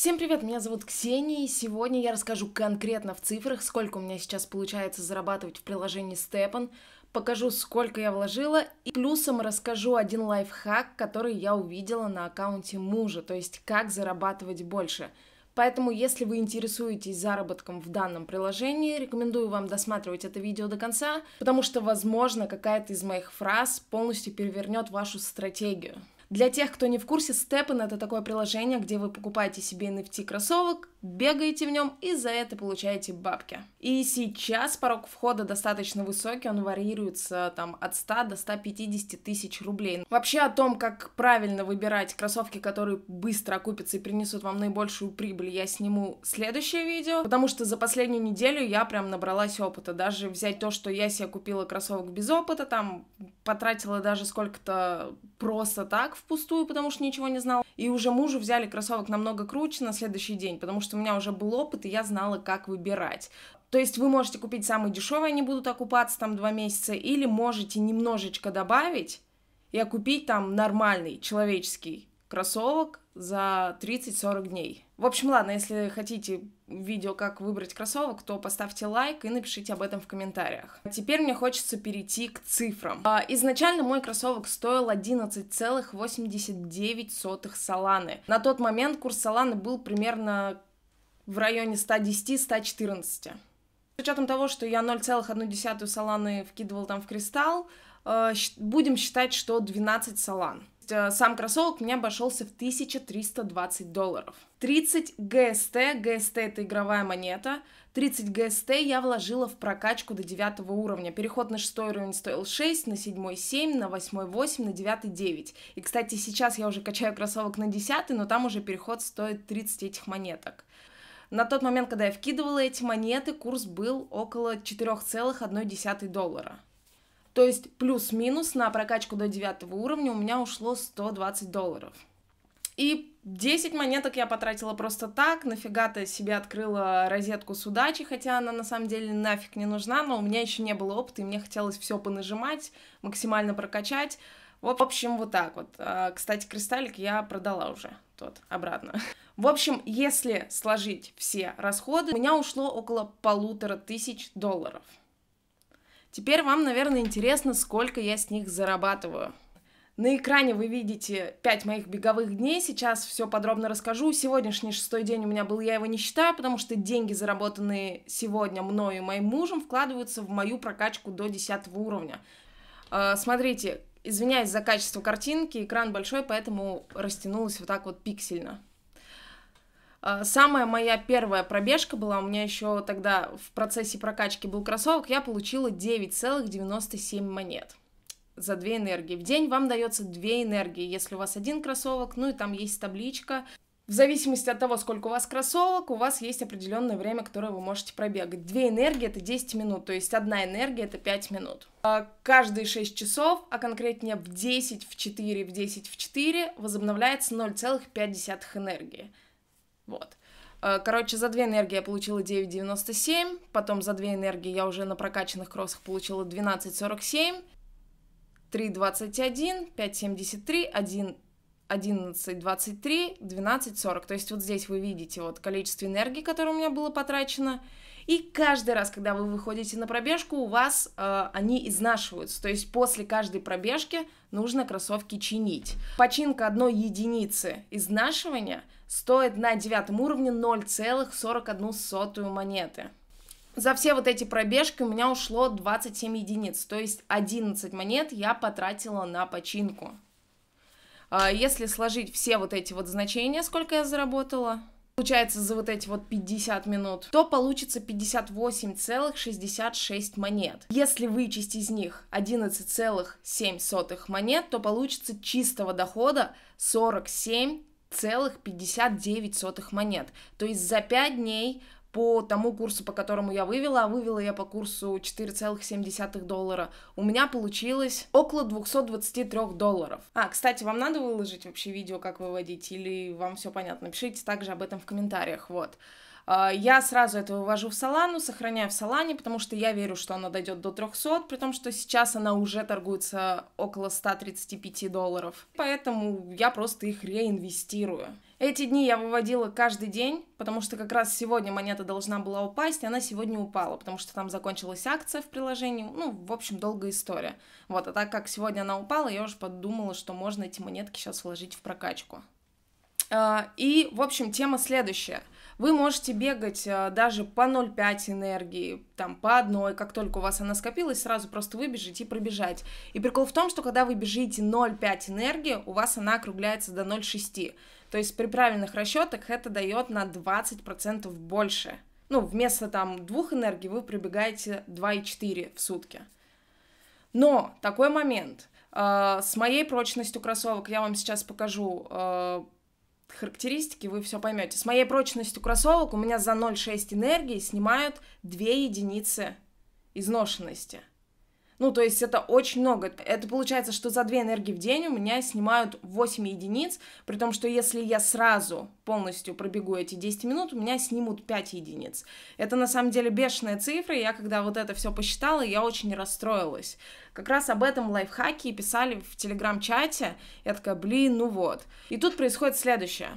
Всем привет, меня зовут Ксения, и сегодня я расскажу конкретно в цифрах, сколько у меня сейчас получается зарабатывать в приложении Stepan, покажу, сколько я вложила, и плюсом расскажу один лайфхак, который я увидела на аккаунте мужа, то есть как зарабатывать больше. Поэтому, если вы интересуетесь заработком в данном приложении, рекомендую вам досматривать это видео до конца, потому что, возможно, какая-то из моих фраз полностью перевернет вашу стратегию. Для тех, кто не в курсе, Steppen — это такое приложение, где вы покупаете себе NFT-кроссовок, Бегаете в нем и за это получаете бабки. И сейчас порог входа достаточно высокий, он варьируется там от 100 до 150 тысяч рублей. Вообще о том, как правильно выбирать кроссовки, которые быстро окупятся и принесут вам наибольшую прибыль, я сниму следующее видео, потому что за последнюю неделю я прям набралась опыта. Даже взять то, что я себе купила кроссовок без опыта, там потратила даже сколько-то просто так впустую, потому что ничего не знала. И уже мужу взяли кроссовок намного круче на следующий день, потому что что у меня уже был опыт, и я знала, как выбирать. То есть вы можете купить самые дешевые, они будут окупаться там два месяца, или можете немножечко добавить и окупить там нормальный человеческий кроссовок за 30-40 дней. В общем, ладно, если хотите видео, как выбрать кроссовок, то поставьте лайк и напишите об этом в комментариях. А теперь мне хочется перейти к цифрам. А, изначально мой кроссовок стоил 11,89 саланы. На тот момент курс саланы был примерно в районе 110-114. С учетом того, что я 0,1 саланы вкидывал там в кристалл, э, будем считать, что 12 салан. Э, сам кроссовок мне обошелся в 1320 долларов. 30 ГСТ, ГСТ это игровая монета, 30 ГСТ я вложила в прокачку до 9 уровня. Переход на 6 уровень стоил 6, на 7 7, на 8 8, на 9 9. И, кстати, сейчас я уже качаю кроссовок на 10, но там уже переход стоит 30 этих монеток. На тот момент, когда я вкидывала эти монеты, курс был около 4,1 доллара. То есть плюс-минус на прокачку до 9 уровня у меня ушло 120 долларов. И 10 монеток я потратила просто так, нафига-то себе открыла розетку с удачи, хотя она на самом деле нафиг не нужна, но у меня еще не было опыта, и мне хотелось все понажимать, максимально прокачать. В общем, вот так вот. А, кстати, кристаллик я продала уже тот обратно. В общем, если сложить все расходы, у меня ушло около полутора тысяч долларов. Теперь вам, наверное, интересно, сколько я с них зарабатываю. На экране вы видите 5 моих беговых дней, сейчас все подробно расскажу. Сегодняшний шестой день у меня был, я его не считаю, потому что деньги, заработанные сегодня мною и моим мужем, вкладываются в мою прокачку до 10 уровня. Э, смотрите, извиняюсь за качество картинки, экран большой, поэтому растянулось вот так вот пиксельно. А, самая моя первая пробежка была, у меня еще тогда в процессе прокачки был кроссовок, я получила 9,97 монет за две энергии. В день вам дается две энергии, если у вас один кроссовок, ну и там есть табличка. В зависимости от того, сколько у вас кроссовок, у вас есть определенное время, которое вы можете пробегать. Две энергии это 10 минут, то есть одна энергия это 5 минут. А, каждые 6 часов, а конкретнее в 10 в 4, в 10 в 4 возобновляется 0,5 энергии. Вот. Э, короче, за две энергии я получила 9,97, потом за две энергии я уже на прокачанных кроссах получила 12,47, 3,21, 5,73, 1, 11,23, 12,40. То есть вот здесь вы видите вот количество энергии, которое у меня было потрачено, и каждый раз, когда вы выходите на пробежку, у вас э, они изнашиваются. То есть после каждой пробежки нужно кроссовки чинить. Починка одной единицы изнашивания стоит на девятом уровне 0,41 монеты. За все вот эти пробежки у меня ушло 27 единиц, то есть 11 монет я потратила на починку. А если сложить все вот эти вот значения, сколько я заработала, получается за вот эти вот 50 минут, то получится 58,66 монет. Если вычесть из них 11,7 монет, то получится чистого дохода 47,59 монет. То есть за 5 дней по тому курсу, по которому я вывела, а вывела я по курсу 4,7 доллара, у меня получилось около 223 долларов. А, кстати, вам надо выложить вообще видео, как выводить, или вам все понятно? Пишите также об этом в комментариях, вот. А, я сразу это вывожу в Солану, сохраняю в Солане, потому что я верю, что она дойдет до 300, при том, что сейчас она уже торгуется около 135 долларов. Поэтому я просто их реинвестирую. Эти дни я выводила каждый день, потому что как раз сегодня монета должна была упасть, и она сегодня упала, потому что там закончилась акция в приложении, ну, в общем, долгая история. Вот, а так как сегодня она упала, я уже подумала, что можно эти монетки сейчас вложить в прокачку. А, и, в общем, тема следующая. Вы можете бегать а, даже по 0,5 энергии, там, по одной, как только у вас она скопилась, сразу просто выбежать и пробежать. И прикол в том, что когда вы бежите 0,5 энергии, у вас она округляется до 0,6. То есть при правильных расчетах это дает на 20% больше. Ну, вместо там двух энергий вы пробегаете 2,4 в сутки. Но такой момент. А, с моей прочностью кроссовок я вам сейчас покажу характеристики, вы все поймете. С моей прочностью кроссовок у меня за 0,6 энергии снимают 2 единицы изношенности. Ну, то есть это очень много. Это получается, что за две энергии в день у меня снимают 8 единиц, при том, что если я сразу полностью пробегу эти 10 минут, у меня снимут 5 единиц. Это на самом деле бешеная цифра, я когда вот это все посчитала, я очень расстроилась. Как раз об этом лайфхаки писали в телеграм-чате. Я такая, блин, ну вот. И тут происходит следующее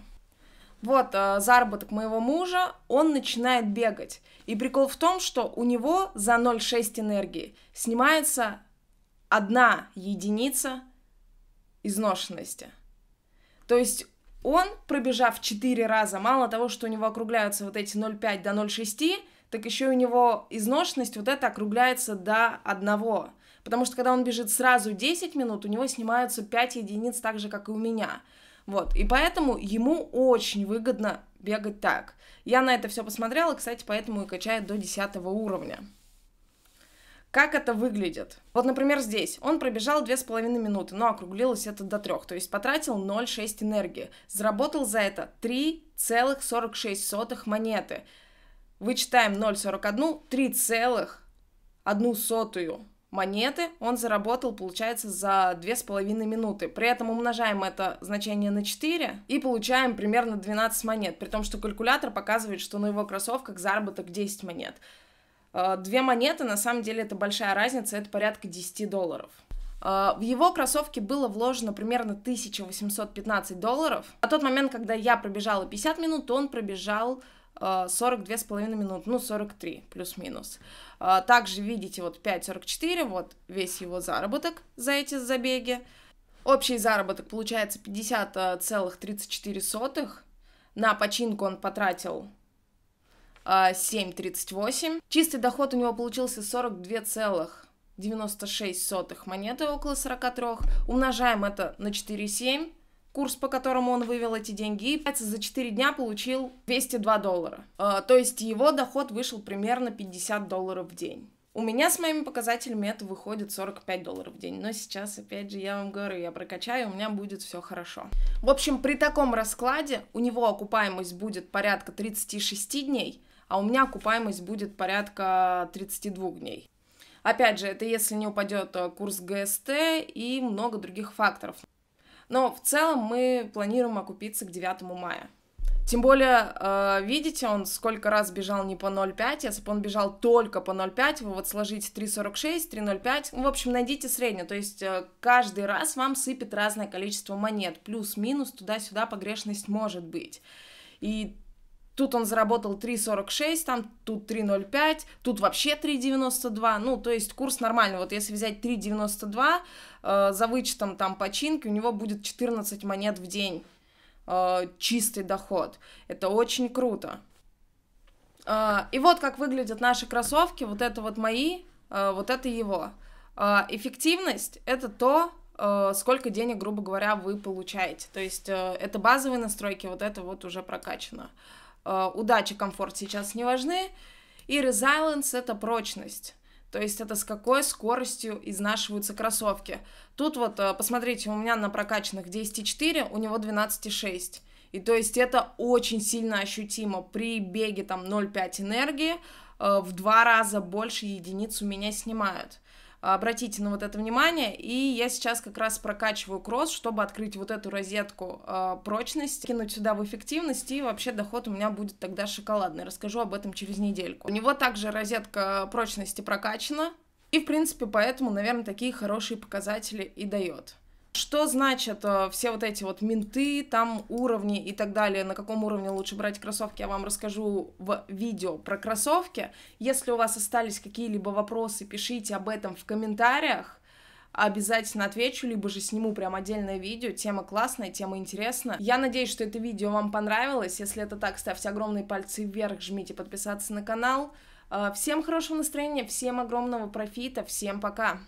вот э, заработок моего мужа, он начинает бегать. И прикол в том, что у него за 0,6 энергии снимается одна единица изношенности. То есть он, пробежав 4 раза, мало того, что у него округляются вот эти 0,5 до 0,6, так еще у него изношенность вот это округляется до 1. Потому что когда он бежит сразу 10 минут, у него снимаются 5 единиц, так же, как и у меня. Вот, и поэтому ему очень выгодно бегать так. Я на это все посмотрела, кстати, поэтому и качает до 10 уровня. Как это выглядит? Вот, например, здесь он пробежал 2,5 минуты, но округлилось это до 3, то есть потратил 0,6 энергии. Заработал за это 3,46 монеты. Вычитаем 0,41, 3,1 монеты он заработал, получается, за 2,5 минуты. При этом умножаем это значение на 4 и получаем примерно 12 монет, при том, что калькулятор показывает, что на его кроссовках заработок 10 монет. Э, две монеты, на самом деле, это большая разница, это порядка 10 долларов. Э, в его кроссовке было вложено примерно 1815 долларов. На тот момент, когда я пробежала 50 минут, он пробежал 42 э, с половиной минут, ну 43 плюс-минус. Э, также видите вот 5.44, вот весь его заработок за эти забеги. Общий заработок получается 50,34. Э, на починку он потратил 7.38. Чистый доход у него получился 42,96 монеты, около 43. Умножаем это на 4,7 курс, по которому он вывел эти деньги, и за 4 дня получил 202 доллара. А, то есть его доход вышел примерно 50 долларов в день. У меня с моими показателями это выходит 45 долларов в день. Но сейчас, опять же, я вам говорю, я прокачаю, у меня будет все хорошо. В общем, при таком раскладе у него окупаемость будет порядка 36 дней, а у меня окупаемость будет порядка 32 дней. Опять же, это если не упадет э, курс ГСТ и много других факторов. Но в целом мы планируем окупиться к 9 мая. Тем более, э, видите, он сколько раз бежал не по 0,5, если бы он бежал только по 0,5, вы вот сложите 3,46, 3,05, ну, в общем, найдите среднюю, то есть э, каждый раз вам сыпет разное количество монет, плюс-минус, туда-сюда погрешность может быть. И Тут он заработал 3,46, там тут 3,05, тут вообще 3,92. Ну, то есть курс нормальный. Вот если взять 3,92 э, за вычетом там починки, у него будет 14 монет в день э, чистый доход. Это очень круто. Э, и вот как выглядят наши кроссовки. Вот это вот мои, э, вот это его. Э, эффективность — это то, э, сколько денег, грубо говоря, вы получаете. То есть э, это базовые настройки, вот это вот уже прокачано. Э, Э, удача, комфорт сейчас не важны. И resilience — это прочность. То есть это с какой скоростью изнашиваются кроссовки. Тут вот, э, посмотрите, у меня на прокачанных 10,4, у него 12,6. И то есть это очень сильно ощутимо. При беге там 0,5 энергии э, в два раза больше единиц у меня снимают обратите на вот это внимание, и я сейчас как раз прокачиваю кросс, чтобы открыть вот эту розетку э, прочности, кинуть сюда в эффективность, и вообще доход у меня будет тогда шоколадный, расскажу об этом через недельку. У него также розетка прочности прокачана, и, в принципе, поэтому, наверное, такие хорошие показатели и дает. Что значит э, все вот эти вот менты, там уровни и так далее, на каком уровне лучше брать кроссовки, я вам расскажу в видео про кроссовки. Если у вас остались какие-либо вопросы, пишите об этом в комментариях, обязательно отвечу, либо же сниму прям отдельное видео, тема классная, тема интересная. Я надеюсь, что это видео вам понравилось, если это так, ставьте огромные пальцы вверх, жмите подписаться на канал. Э, всем хорошего настроения, всем огромного профита, всем пока!